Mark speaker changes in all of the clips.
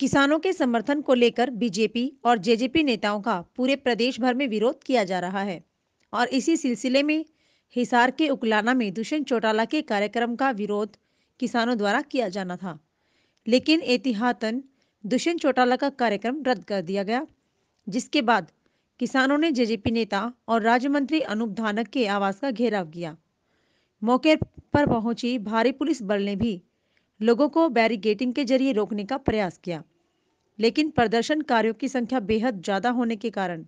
Speaker 1: किसानों के समर्थन को लेकर बीजेपी और जेजेपी नेताओं का पूरे प्रदेश भर में विरोध किया जा रहा है और इसी सिलसिले में हिसार के उकलाना में दुष्यंत चौटाला के कार्यक्रम का विरोध किसानों द्वारा किया जाना था लेकिन एतिहातन दुष्यंत चौटाला का कार्यक्रम रद्द कर दिया गया जिसके बाद किसानों ने जेजेपी नेता और राज्य मंत्री अनूप धानक के आवास का घेराव किया मौके पर पहुंची भारी पुलिस बल ने भी लोगों को बैरिगेटिंग के जरिए रोकने का प्रयास किया लेकिन प्रदर्शनकारियों की संख्या बेहद ज़्यादा होने के कारण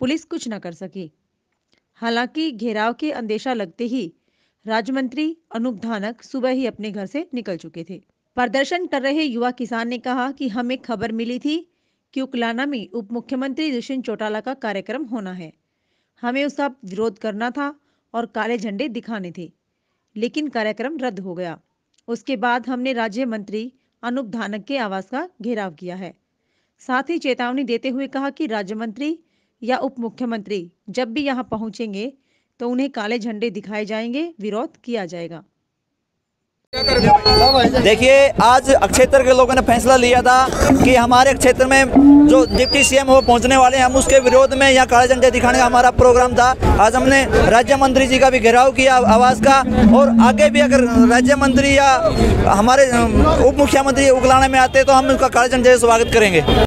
Speaker 1: पुलिस कुछ न कर सकी हालांकि घेराव के अंदेशा लगते ही राज्य मंत्री अनूप धानक सुबह ही अपने घर से निकल चुके थे प्रदर्शन कर रहे युवा किसान ने कहा कि हमें खबर मिली थी कि उकलाना में उप मुख्यमंत्री दुष्यंत चौटाला का कार्यक्रम होना है हमें उसका विरोध करना था और काले झंडे दिखाने थे लेकिन कार्यक्रम रद्द हो गया उसके बाद हमने राज्य मंत्री अनूप धानक के आवास का घेराव किया है साथ ही चेतावनी देते हुए कहा कि राज्य मंत्री या उप मुख्यमंत्री जब भी यहाँ पहुंचेंगे तो उन्हें काले झंडे दिखाए जाएंगे विरोध किया जाएगा
Speaker 2: देखिए आज क्षेत्र के लोगों ने फैसला लिया था कि हमारे क्षेत्र में जो डिप्टी सीएम वो पहुंचने वाले हैं हम उसके विरोध में यहाँ काले झंडे दिखाने का हमारा प्रोग्राम था आज हमने राज्य मंत्री जी का भी घेराव किया आवाज़ का और आगे भी अगर राज्य मंत्री या हमारे उप मुख्यमंत्री उगलाने में आते तो हम उसका काले झंडे से स्वागत करेंगे